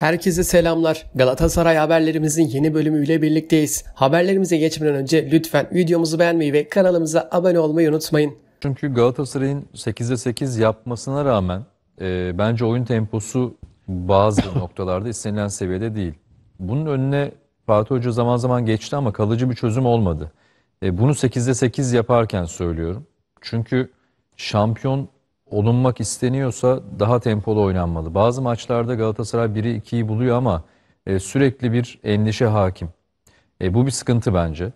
Herkese selamlar. Galatasaray haberlerimizin yeni bölümüyle birlikteyiz. Haberlerimize geçmeden önce lütfen videomuzu beğenmeyi ve kanalımıza abone olmayı unutmayın. Çünkü Galatasaray'ın 8'de 8 yapmasına rağmen e, bence oyun temposu bazı noktalarda istenilen seviyede değil. Bunun önüne Fatih Hoca zaman zaman geçti ama kalıcı bir çözüm olmadı. E, bunu 8'de 8 yaparken söylüyorum. Çünkü şampiyon olunmak isteniyorsa daha tempolu oynanmalı. Bazı maçlarda Galatasaray 1'i 2'yi buluyor ama e, sürekli bir endişe hakim. E, bu bir sıkıntı bence.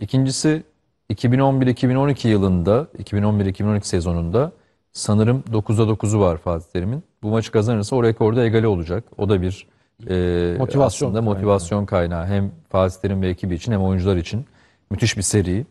İkincisi 2011-2012 yılında, 2011-2012 sezonunda sanırım 9'da 9'u var Fatih Terim'in. Bu maçı kazanırsa o rekorda egale olacak. O da bir e, motivasyon aslında motivasyon kaynağı. kaynağı. Hem Fatih Terim ve ekibi için hem oyuncular için müthiş bir seri. E,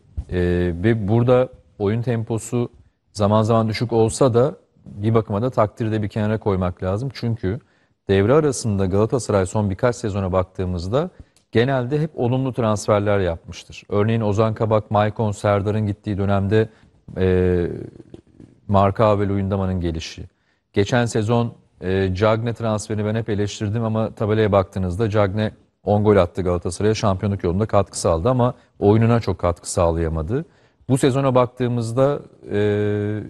ve burada oyun temposu zaman zaman düşük olsa da bir bakıma da takdirde bir kenara koymak lazım. Çünkü devre arasında Galatasaray son birkaç sezona baktığımızda genelde hep olumlu transferler yapmıştır. Örneğin Ozan Kabak, Maicon, Serdar'ın gittiği dönemde e, Marka ve Luyendama'nın gelişi. Geçen sezon e, Cagne transferini ben hep eleştirdim ama tabelaya baktığınızda Cagne 10 gol attı Galatasaray'a. Şampiyonluk yolunda katkı sağladı ama oyununa çok katkı sağlayamadı. Bu sezona baktığımızda e,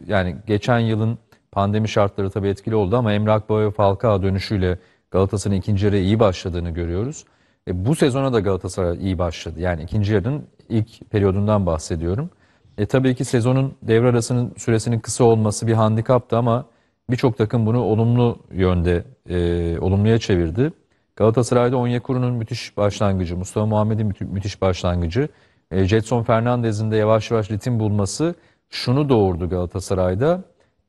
yani geçen yılın pandemi şartları tabii etkili oldu ama Emre Akbağ ve Falcao dönüşüyle Galatasaray'ın ikinci yarıya iyi başladığını görüyoruz. E, bu sezona da Galatasaray iyi başladı. Yani ikinci yarının ilk periyodundan bahsediyorum. E, tabii ki sezonun devre arasının süresinin kısa olması bir handikaptı ama birçok takım bunu olumlu yönde, e, olumluya çevirdi. Galatasaray'da Onyekuru'nun müthiş başlangıcı, Mustafa Muhammed'in müthiş başlangıcı e, Jetson Fernandez'in de yavaş yavaş ritim bulması şunu doğurdu Galatasaray'da.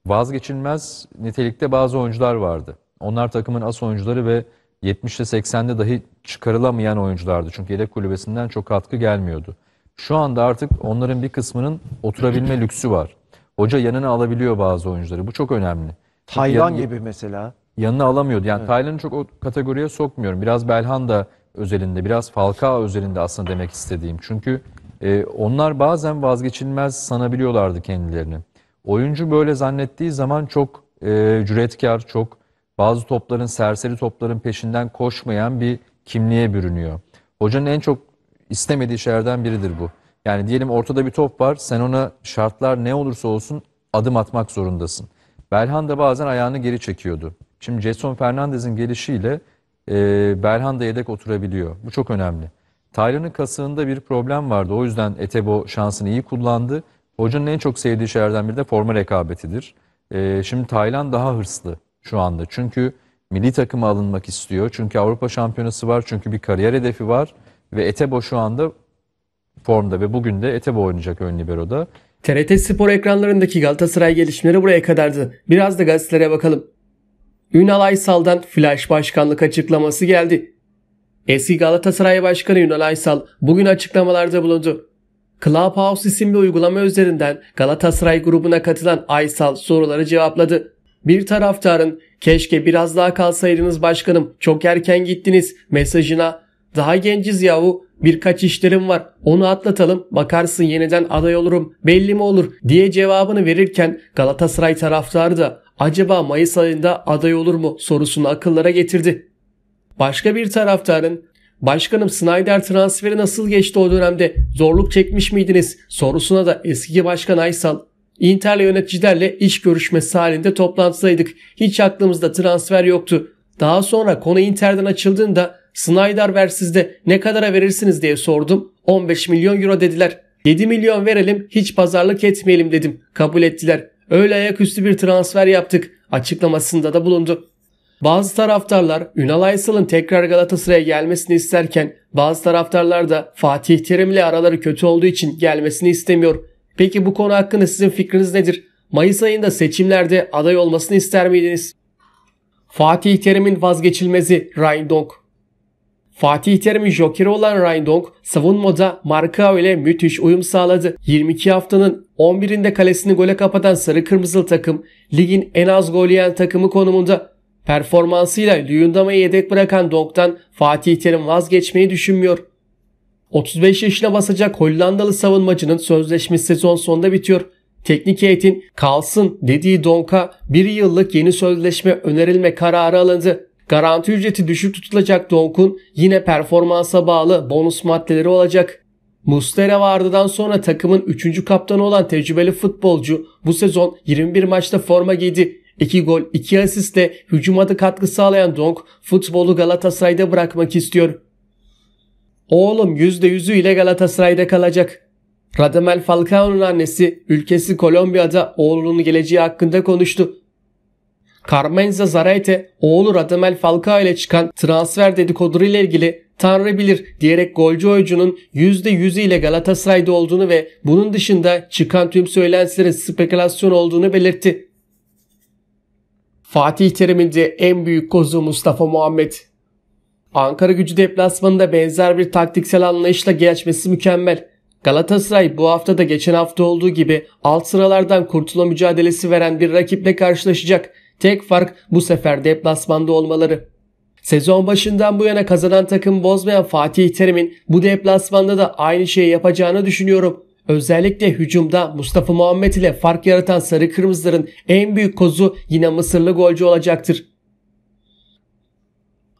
Vazgeçilmez nitelikte bazı oyuncular vardı. Onlar takımın as oyuncuları ve 70'te 80'de dahi çıkarılamayan oyunculardı. Çünkü yedek kulübesinden çok katkı gelmiyordu. Şu anda artık onların bir kısmının oturabilme lüksü var. Hoca yanına alabiliyor bazı oyuncuları. Bu çok önemli. Taylan Yan, gibi mesela. Yanına alamıyordu. Yani evet. Taylan'ı çok o kategoriye sokmuyorum. Biraz Belhan da özelinde biraz Falcao özelinde aslında demek istediğim. Çünkü e, onlar bazen vazgeçilmez sanabiliyorlardı kendilerini. Oyuncu böyle zannettiği zaman çok e, cüretkar, çok bazı topların, serseri topların peşinden koşmayan bir kimliğe bürünüyor. Hocanın en çok istemediği şeylerden biridir bu. Yani diyelim ortada bir top var, sen ona şartlar ne olursa olsun adım atmak zorundasın. da bazen ayağını geri çekiyordu. Şimdi Jason Fernandez'in gelişiyle e, Belhanda yedek oturabiliyor. Bu çok önemli. Taylan'ın kasığında bir problem vardı. O yüzden Etebo şansını iyi kullandı. Hocanın en çok sevdiği şeylerden biri de forma rekabetidir. E, şimdi Taylan daha hırslı şu anda. Çünkü milli takıma alınmak istiyor. Çünkü Avrupa Şampiyonası var. Çünkü bir kariyer hedefi var. Ve Etebo şu anda formda ve bugün de Etebo oynayacak ön liberoda. TRT Spor ekranlarındaki Galatasaray gelişmeleri buraya kadardı. Biraz da gazetelere bakalım. Ünal Aysal'dan flash başkanlık açıklaması geldi. Eski Galatasaray Başkanı Ünal Aysal bugün açıklamalarda bulundu. Clubhouse isimli uygulama üzerinden Galatasaray grubuna katılan Aysal soruları cevapladı. Bir taraftarın keşke biraz daha kalsaydınız başkanım çok erken gittiniz mesajına daha genciz yahu birkaç işlerim var onu atlatalım bakarsın yeniden aday olurum belli mi olur diye cevabını verirken Galatasaray taraftarı da acaba Mayıs ayında aday olur mu sorusunu akıllara getirdi. Başka bir taraftarın başkanım Snyder transferi nasıl geçti o dönemde zorluk çekmiş miydiniz sorusuna da eski başkan Aysal Inter'le yöneticilerle iş görüşmesi halinde toplantıdaydık. Hiç aklımızda transfer yoktu. Daha sonra konu Inter'den açıldığında Snyder ver sizde ne kadara verirsiniz diye sordum. 15 milyon euro dediler. 7 milyon verelim hiç pazarlık etmeyelim dedim. Kabul ettiler. Öyle ayaküstü bir transfer yaptık açıklamasında da bulundu. Bazı taraftarlar Ünal Aysal'ın tekrar Galatasaray'a gelmesini isterken bazı taraftarlar da Fatih Terim'le araları kötü olduğu için gelmesini istemiyor. Peki bu konu hakkında sizin fikriniz nedir? Mayıs ayında seçimlerde aday olmasını ister miydiniz? Fatih Terim'in vazgeçilmezi Ryan Donk Fatih Terim'in jokeri olan Ryan savunmada Marka ile müthiş uyum sağladı. 22 haftanın 11'inde kalesini gole kapatan Sarı Kırmızılı takım ligin en az gol yiyen takımı konumunda. Performansıyla Lyundama'yı yedek bırakan Donk'tan Fatih Terim vazgeçmeyi düşünmüyor. 35 yaşına basacak Hollandalı savunmacının sözleşmesi sezon sonunda bitiyor. Teknik heyetin kalsın dediği Donk'a bir yıllık yeni sözleşme önerilme kararı alındı. Garanti ücreti düşük tutulacak Donk'un yine performansa bağlı bonus maddeleri olacak. Mustera vardıdan sonra takımın 3. kaptanı olan tecrübeli futbolcu bu sezon 21 maçta forma giydi. 2 gol 2 asistle hücum katkı sağlayan Donk futbolu Galatasaray'da bırakmak istiyor. Oğlum %100'ü ile Galatasaray'da kalacak. Radamel Falcao'nun annesi ülkesi Kolombiya'da oğlunun geleceği hakkında konuştu. Carmenza Zarate oğlu Radamel Falcao ile çıkan transfer dedikodu ile ilgili Tanrı bilir diyerek golcü oyuncunun %100'ü ile Galatasaray'da olduğunu ve bunun dışında çıkan tüm söylentilerin spekülasyon olduğunu belirtti. Fatih Terim'in de en büyük kozu Mustafa Muhammed. Ankara gücü deplasmanında benzer bir taktiksel anlayışla geçmesi mükemmel. Galatasaray bu hafta da geçen hafta olduğu gibi alt sıralardan kurtulma mücadelesi veren bir rakiple karşılaşacak. Tek fark bu sefer deplasmanda olmaları. Sezon başından bu yana kazanan takım bozmayan Fatih Terim'in bu deplasmanda da aynı şeyi yapacağını düşünüyorum. Özellikle hücumda Mustafa Muhammed ile fark yaratan Sarı Kırmızıların en büyük kozu yine Mısırlı golcü olacaktır.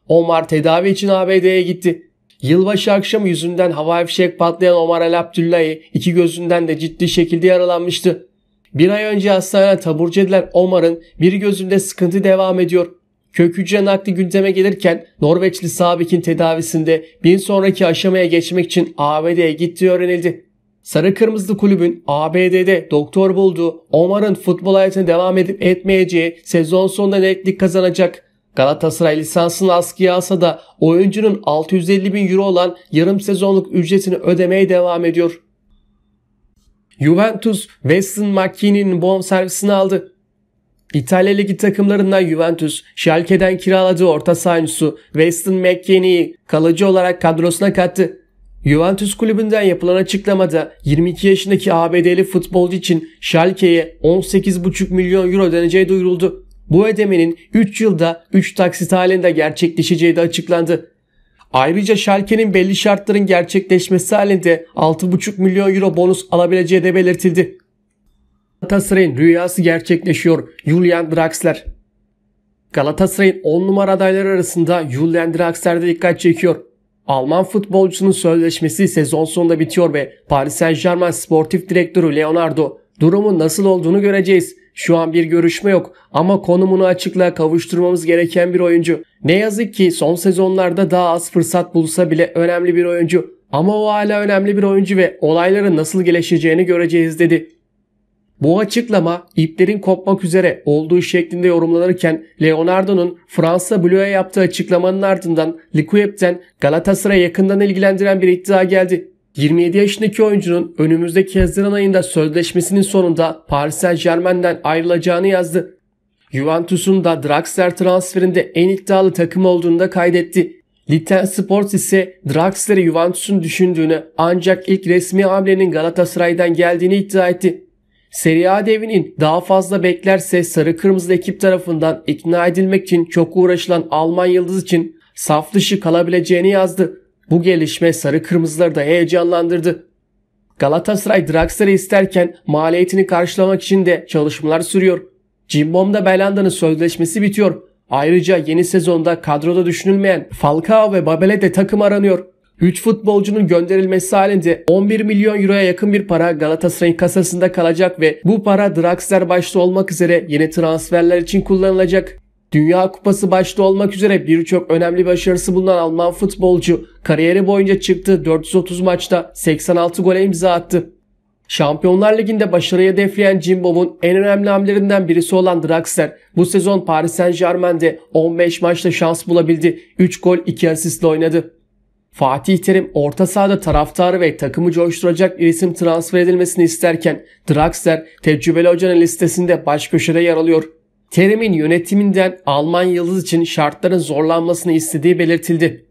Omar tedavi için ABD'ye gitti. Yılbaşı akşamı yüzünden havai fişek patlayan Omar El Abdullah'ı iki gözünden de ciddi şekilde yaralanmıştı. Bir ay önce hastaneye taburcu edilen Omar'ın bir gözünde sıkıntı devam ediyor. Kök hücre nakli gündeme gelirken Norveçli Sabik'in tedavisinde bir sonraki aşamaya geçmek için ABD'ye gittiği öğrenildi. Sarı Kırmızı Kulübün ABD'de doktor bulduğu Omar'ın futbol hayatına devam edip etmeyeceği sezon sonunda netlik kazanacak. Galatasaray lisansını askıya alsa da oyuncunun 650 bin euro olan yarım sezonluk ücretini ödemeye devam ediyor. Juventus Weston McKinney'nin bonservisini aldı. İtalya Ligi takımlarından Juventus, Schalke'den kiraladığı orta sahancısı Weston McKennie'yi kalıcı olarak kadrosuna kattı. Juventus kulübünden yapılan açıklamada 22 yaşındaki ABD'li futbolcu için Schalke'ye 18,5 milyon euro ödeneceği duyuruldu. Bu ödemenin 3 yılda 3 taksit halinde gerçekleşeceği de açıklandı. Ayrıca Schalke'nin belli şartların gerçekleşmesi halinde 6,5 milyon euro bonus alabileceği de belirtildi. Galatasaray'ın rüyası gerçekleşiyor. Julian Draxler. Galatasaray'ın 10 numara adayları arasında Julian Draxler de dikkat çekiyor. Alman futbolcusunun sözleşmesi sezon sonunda bitiyor ve Paris Saint Germain sportif direktörü Leonardo durumun nasıl olduğunu göreceğiz. Şu an bir görüşme yok ama konumunu açıkla kavuşturmamız gereken bir oyuncu. Ne yazık ki son sezonlarda daha az fırsat bulsa bile önemli bir oyuncu. Ama o hala önemli bir oyuncu ve olayların nasıl gelişeceğini göreceğiz dedi. Bu açıklama iplerin kopmak üzere olduğu şeklinde yorumlanırken Leonardo'nun Fransa Blue'ya yaptığı açıklamanın ardından Likuep'ten Galatasaray'a yakından ilgilendiren bir iddia geldi. 27 yaşındaki oyuncunun önümüzdeki Haziran ayında sözleşmesinin sonunda Paris Saint Germain'den ayrılacağını yazdı. Juventus'un da Draxler transferinde en iddialı takım olduğunu da kaydetti. Liten Sports ise Draxler'i Juventus'un düşündüğünü ancak ilk resmi hamlenin Galatasaray'dan geldiğini iddia etti. Serie A devinin daha fazla beklerse sarı kırmızı ekip tarafından ikna edilmek için çok uğraşılan Alman yıldız için saf dışı kalabileceğini yazdı. Bu gelişme sarı kırmızıları da heyecanlandırdı. Galatasaray Draxler'ı isterken maliyetini karşılamak için de çalışmalar sürüyor. Cimbom'da Belanda'nın sözleşmesi bitiyor. Ayrıca yeni sezonda kadroda düşünülmeyen Falcao ve Babel'e de takım aranıyor. 3 futbolcunun gönderilmesi halinde 11 milyon euroya yakın bir para Galatasaray'ın kasasında kalacak ve bu para Draxler başta olmak üzere yeni transferler için kullanılacak. Dünya Kupası başta olmak üzere birçok önemli başarısı bulunan Alman futbolcu kariyeri boyunca çıktı 430 maçta 86 gole imza attı. Şampiyonlar Ligi'nde başarıyı hedefleyen Jim Bob'un en önemli hamlerinden birisi olan Draxler bu sezon Paris Saint Germain'de 15 maçta şans bulabildi. 3 gol 2 asistle oynadı. Fatih Terim orta sahada taraftarı ve takımı coşturacak bir isim transfer edilmesini isterken Draxler tecrübeli hocanın listesinde baş köşede yer alıyor. Terim'in yönetiminden Alman Yıldız için şartların zorlanmasını istediği belirtildi.